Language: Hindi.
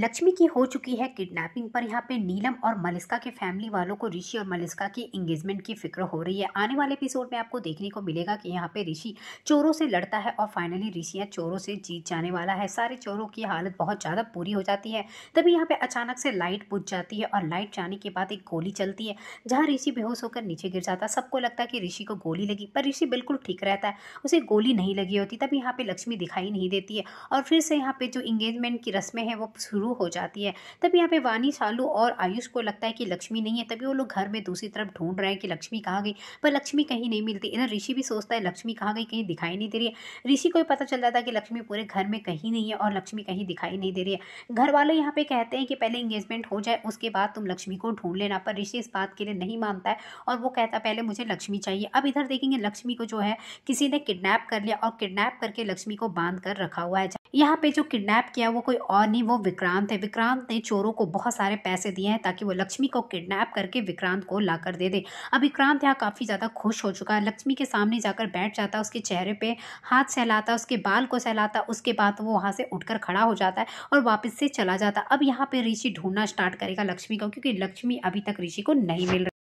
लक्ष्मी की हो चुकी है किडनैपिंग पर यहाँ पे नीलम और मलिस्का के फैमिली वालों को ऋषि और मलिस्का की एंगेजमेंट की फिक्र हो रही है आने वाले एपिसोड में आपको देखने को मिलेगा कि यहाँ पे ऋषि चोरों से लड़ता है और फाइनली ऋषि या चोरों से जीत जाने वाला है सारे चोरों की हालत बहुत ज़्यादा पूरी हो जाती है तभी यहाँ पर अचानक से लाइट बुझ जाती है और लाइट जाने के बाद एक गोली चलती है जहाँ ऋषि बेहोश होकर नीचे गिर जाता है सबको लगता है कि ऋषि को गोली लगी पर ऋषि बिल्कुल ठीक रहता है उसे गोली नहीं लगी होती तभी यहाँ पर लक्ष्मी दिखाई नहीं देती है और फिर से यहाँ पर जो इंगेजमेंट की रस्में हैं वो शुरू शुरू हो जाती है तभी यहाँ पे वानी सालू और आयुष को लगता है कि लक्ष्मी नहीं है तभी वो लोग घर में दूसरी तरफ ढूंढ रहे हैं कि लक्ष्मी कहाँ गई पर लक्ष्मी कहीं नहीं मिलती इधर ऋषि भी सोचता है लक्ष्मी कहाँ गई कहीं दिखाई नहीं दे रही है ऋषि को भी पता चल जाता है कि लक्ष्मी पूरे घर में कहीं नहीं है और लक्ष्मी कहीं दिखाई नहीं दे रही है घर वाले यहाँ पे कहते हैं कि पहले इंगेजमेंट हो जाए उसके बाद तुम लक्ष्मी को ढूंढ लेना पर ऋषि इस बात के लिए नहीं मानता है और वो कहता है पहले मुझे लक्ष्मी चाहिए अब इधर देखेंगे लक्ष्मी को जो है किसी ने किडनैप कर लिया और किडनैप करके लक्ष्मी को बांध कर रखा हुआ है यहाँ पे जो किडनैप किया वो कोई और नहीं वो विक्रांत है विक्रांत ने चोरों को बहुत सारे पैसे दिए हैं ताकि वो लक्ष्मी को किडनैप करके विक्रांत को ला कर दे दे अब विक्रांत यहाँ काफ़ी ज़्यादा खुश हो चुका है लक्ष्मी के सामने जाकर बैठ जाता है उसके चेहरे पर हाथ सहलाता उसके बाल को सहलाता उसके बाद वो वहाँ से उठ खड़ा हो जाता है और वापस से चला जाता अब यहाँ पर ऋषि ढूंढना स्टार्ट करेगा लक्ष्मी को क्योंकि लक्ष्मी अभी तक ऋषि को नहीं मिल रहा